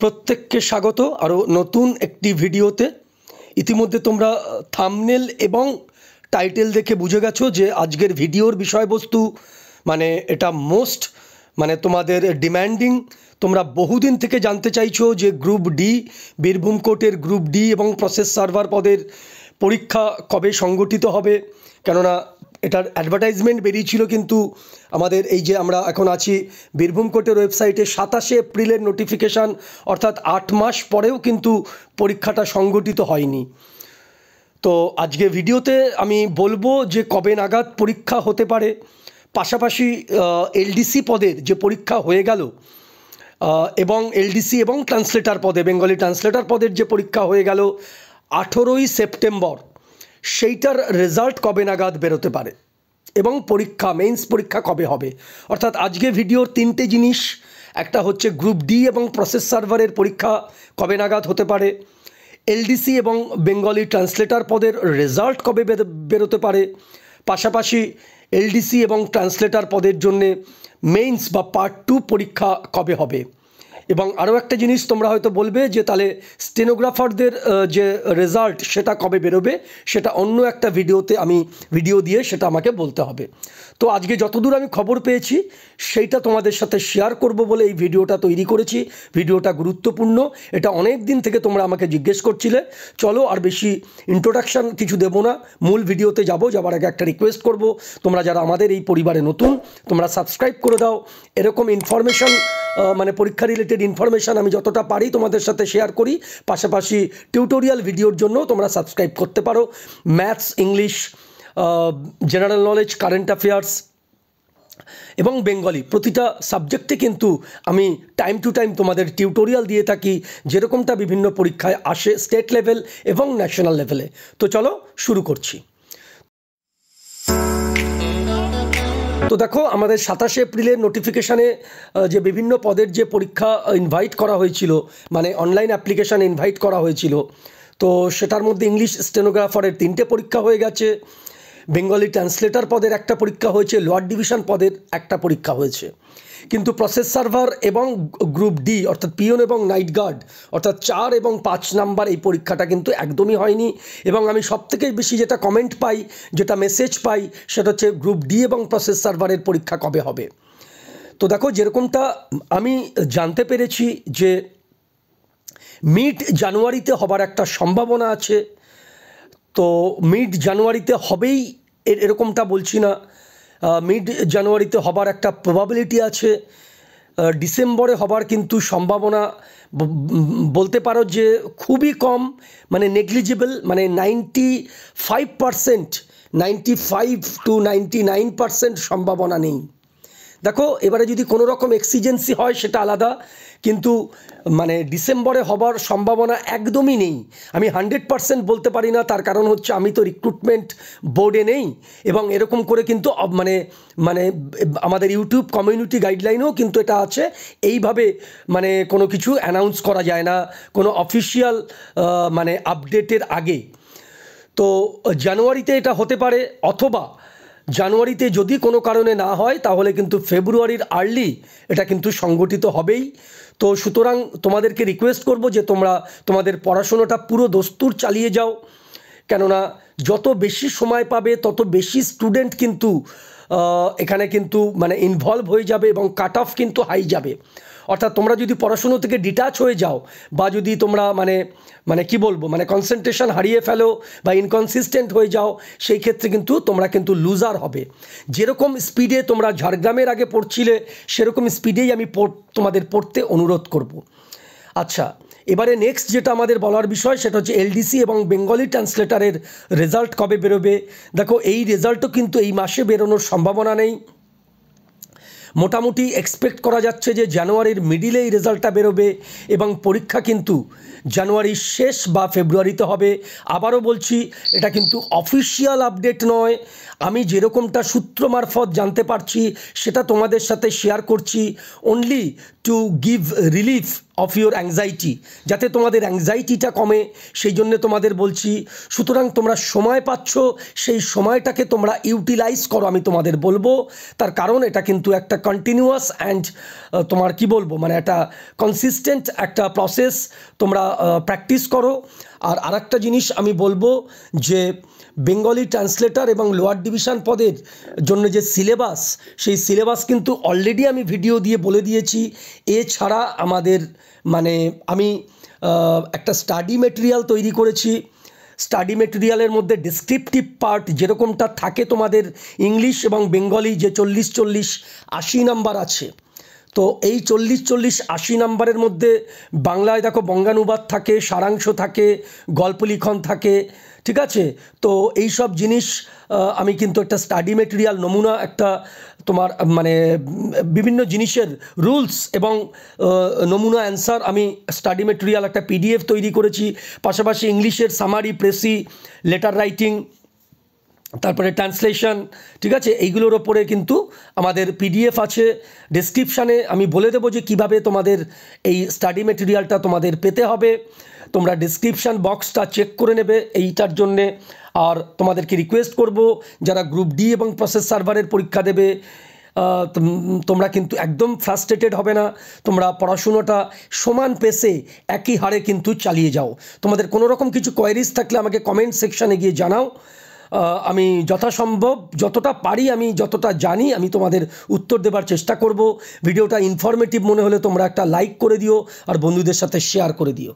প্রত্যেককে স্বাগত আরও নতুন একটি ভিডিওতে ইতিমধ্যে তোমরা থামনেল এবং টাইটেল দেখে বুঝে গেছো যে আজকের ভিডিওর বিষয়বস্তু মানে এটা মোস্ট মানে তোমাদের ডিম্যান্ডিং তোমরা বহুদিন থেকে জানতে চাইছো যে গ্রুপ ডি বীরভূম কোর্টের গ্রুপ ডি এবং প্রসেস সার্ভার পদের পরীক্ষা কবে সংগঠিত হবে কেননা এটার অ্যাডভার্টাইজমেন্ট বেরিয়েছিল কিন্তু আমাদের এই যে আমরা এখন আছি বীরভূম কোর্টের ওয়েবসাইটে সাতাশে এপ্রিলের নোটিফিকেশান অর্থাৎ আট মাস পরেও কিন্তু পরীক্ষাটা সংগঠিত হয়নি তো আজকে ভিডিওতে আমি বলবো যে কবে নাগাদ পরীক্ষা হতে পারে পাশাপাশি এলডিসি পদের যে পরীক্ষা হয়ে গেল এবং এলডিসি এবং ট্রান্সলেটার পদে বেঙ্গলি ট্রান্সলেটার পদের যে পরীক্ষা হয়ে গেল আঠেরোই সেপ্টেম্বর সেইটার রেজাল্ট কবে নাগাদ বেরোতে পারে এবং পরীক্ষা মেন্স পরীক্ষা কবে হবে অর্থাৎ আজকে ভিডিওর তিনটে জিনিস একটা হচ্ছে গ্রুপ ডি এবং প্রসেস সার্ভারের পরীক্ষা কবে নাগাদ হতে পারে এলডিসি এবং বেঙ্গলি ট্রান্সলেটার পদের রেজাল্ট কবে বেরোতে পারে পাশাপাশি এলডিসি এবং ট্রান্সলেটার পদের জন্যে মেইনস বা পার্ট টু পরীক্ষা কবে হবে এবং আরও একটা জিনিস তোমরা হয়তো বলবে যে তাহলে স্টেনোগ্রাফারদের যে রেজাল্ট সেটা কবে বেরোবে সেটা অন্য একটা ভিডিওতে আমি ভিডিও দিয়ে সেটা আমাকে বলতে হবে তো আজকে যতদূর আমি খবর পেয়েছি সেইটা তোমাদের সাথে শেয়ার করব বলে এই ভিডিওটা তৈরি করেছি ভিডিওটা গুরুত্বপূর্ণ এটা অনেক দিন থেকে তোমরা আমাকে জিজ্ঞেস করছিলে চলো আর বেশি ইন্ট্রোডাকশান কিছু দেব না মূল ভিডিওতে যাব যাবার আগে একটা রিকোয়েস্ট করব তোমরা যারা আমাদের এই পরিবারে নতুন তোমরা সাবস্ক্রাইব করে দাও এরকম ইনফরমেশান মানে পরীক্ষা রিলেটেড ইনফরমেশান আমি যতটা পারি তোমাদের সাথে শেয়ার করি পাশাপাশি টিউটোরিয়াল ভিডিওর জন্য তোমরা সাবস্ক্রাইব করতে পারো maths English general knowledge current affairs এবং বেঙ্গলি প্রতিটা সাবজেক্টে কিন্তু আমি টাইম টু টাইম তোমাদের টিউটোরিয়াল দিয়ে থাকি যেরকমটা বিভিন্ন পরীক্ষায় আসে স্টেট লেভেল এবং ন্যাশনাল লেভেলে তো চলো শুরু করছি তো দেখো আমাদের সাতাশে এপ্রিলের নোটিফিকেশানে যে বিভিন্ন পদের যে পরীক্ষা ইনভাইট করা হয়েছিল মানে অনলাইন অ্যাপ্লিকেশান ইনভাইট করা হয়েছিল তো সেটার মধ্যে ইংলিশ স্টেনোগ্রাফারের তিনটে পরীক্ষা হয়ে গেছে বেঙ্গলি ট্রান্সলেটর পদের একটা পরীক্ষা হয়েছে লোয়ার ডিভিশন পদের একটা পরীক্ষা হয়েছে কিন্তু প্রসেস সার্ভার এবং গ্রুপ ডি অর্থাৎ পিওন এবং নাইট গার্ড অর্থাৎ চার এবং পাঁচ নাম্বার এই পরীক্ষাটা কিন্তু একদমই হয়নি এবং আমি সবথেকে বেশি যেটা কমেন্ট পাই যেটা মেসেজ পাই সেটা হচ্ছে গ্রুপ ডি এবং প্রসেস সার্ভারের পরীক্ষা কবে হবে তো দেখো যেরকমটা আমি জানতে পেরেছি যে মিড জানুয়ারিতে হবার একটা সম্ভাবনা আছে তো মিড জানুয়ারিতে হবেই এরকমটা বলছি না মিড জানুয়ারিতে হবার একটা প্রবাবিলিটি আছে ডিসেম্বরে হবার কিন্তু সম্ভাবনা বলতে পারো যে খুবই কম মানে নেগলিজিবল মানে ninety five percent ninety five to ninety nine percent সম্ভাবনা নেই দেখো এবারে যদি কোনো রকম এক্সিজেন্সি হয় সেটা আলাদা কিন্তু মানে ডিসেম্বরে হবার সম্ভাবনা একদমই নেই আমি হান্ড্রেড পারসেন্ট বলতে পারি না তার কারণ হচ্ছে আমি তো রিক্রুটমেন্ট বোর্ডে নেই এবং এরকম করে কিন্তু মানে মানে আমাদের ইউটিউব কমিউনিটি গাইডলাইনেও কিন্তু এটা আছে এইভাবে মানে কোনো কিছু অ্যানাউন্স করা যায় না কোনো অফিসিয়াল মানে আপডেটের আগে তো জানুয়ারিতে এটা হতে পারে অথবা জানুয়ারিতে যদি কোনো কারণে না হয় তাহলে কিন্তু ফেব্রুয়ারির আর্লি এটা কিন্তু সংগঠিত হবেই তো সুতরাং তোমাদেরকে রিকোয়েস্ট করব যে তোমরা তোমাদের পড়াশুনোটা পুরো দস্তুর চালিয়ে যাও কেননা যত বেশি সময় পাবে তত বেশি স্টুডেন্ট কিন্তু এখানে কিন্তু মানে ইনভলভ হয়ে যাবে এবং কাট অফ কিন্তু হাই যাবে অর্থাৎ তোমরা যদি পড়াশুনো থেকে ডিটাচ হয়ে যাও বা যদি তোমরা মানে মানে কি বলবো মানে কনসেন্ট্রেশন হারিয়ে ফেলো বা ইনকনসিস্টেন্ট হয়ে যাও সেই ক্ষেত্রে কিন্তু তোমরা কিন্তু লুজার হবে যেরকম স্পিডে তোমরা ঝাড়গ্রামের আগে পড়ছিলে সেরকম স্পিডেই আমি তোমাদের পড়তে অনুরোধ করব আচ্ছা এবারে নেক্সট যেটা আমাদের বলার বিষয় সেটা হচ্ছে এলডিসি এবং বেঙ্গলি ট্রান্সলেটারের রেজাল্ট কবে বেরোবে দেখো এই রেজাল্টও কিন্তু এই মাসে বেরোনোর সম্ভাবনা নেই মোটামুটি এক্সপেক্ট করা যাচ্ছে যে জানুয়ারির মিডিলে এই রেজাল্টটা বেরোবে এবং পরীক্ষা কিন্তু জানুয়ারির শেষ বা ফেব্রুয়ারিতে হবে আবারও বলছি এটা কিন্তু অফিসিয়াল আপডেট নয় আমি যেরকমটা সূত্র মারফত জানতে পারছি সেটা তোমাদের সাথে শেয়ার করছি only to give relief of your anxiety যাতে তোমাদের অ্যাংজাইটিটা কমে সেই জন্য তোমাদের বলছি সুতরাং তোমরা সময় পাচ্ছ সেই সময়টাকে তোমরা ইউটিলাইজ করো আমি তোমাদের বলবো তার কারণ এটা কিন্তু একটা কন্টিনিউয়াস অ্যান্ড তোমার কি বলবো মানে একটা কনসিস্টেন্ট একটা প্রসেস তোমরা প্র্যাকটিস করো আর আরেকটা জিনিস আমি বলবো যে বেঙ্গলি ট্রান্সলেটার এবং লোয়ার ডিভিশন পদের জন্য যে সিলেবাস সেই সিলেবাস কিন্তু অলরেডি আমি ভিডিও দিয়ে বলে দিয়েছি এছাড়া আমাদের মানে আমি একটা স্টাডি মেটেরিয়াল তৈরি করেছি স্টাডি মেটেরিয়ালের মধ্যে ডিসক্রিপটিভ পার্ট যেরকমটা থাকে তোমাদের ইংলিশ এবং বেঙ্গলি যে চল্লিশ চল্লিশ আশি নাম্বার আছে তো এই চল্লিশ চল্লিশ আশি নাম্বারের মধ্যে বাংলায় দেখো বঙ্গানুবাদ থাকে সারাংশ থাকে গল্পলিখন থাকে ঠিক আছে তো এই সব জিনিস আমি কিন্তু একটা স্টাডি মেটেরিয়াল নমুনা একটা তোমার মানে বিভিন্ন জিনিসের রুলস এবং নমুনা অ্যান্সার আমি স্টাডি মেটেরিয়াল একটা পিডিএফ তৈরি করেছি পাশাপাশি ইংলিশের সামারি প্রেসি লেটার রাইটিং তারপরে ট্রান্সলেশন ঠিক আছে এইগুলোর ওপরে কিন্তু আমাদের পিডিএফ আছে ডিসক্রিপশানে আমি বলে দেবো যে কিভাবে তোমাদের এই স্টাডি মেটেরিয়ালটা তোমাদের পেতে হবে তোমরা ডিসক্রিপশান বক্সটা চেক করে নেবে এইটার জন্যে আর তোমাদেরকে রিকোয়েস্ট করব যারা গ্রুপ ডি এবং প্রসেস সার্ভারের পরীক্ষা দেবে তোমরা কিন্তু একদম ফ্রাস্ট্রেটেড হবে না তোমরা পড়াশুনোটা সমান পেসে একই হারে কিন্তু চালিয়ে যাও তোমাদের কোনো রকম কিছু কোয়ারিজ থাকলে আমাকে কমেন্ট সেকশানে গিয়ে জানাও আমি যথাসম্ভব যতটা পারি আমি যতটা জানি আমি তোমাদের উত্তর দেবার চেষ্টা করব ভিডিওটা ইনফরমেটিভ মনে হলে তোমরা একটা লাইক করে দিও আর বন্ধুদের সাথে শেয়ার করে দিও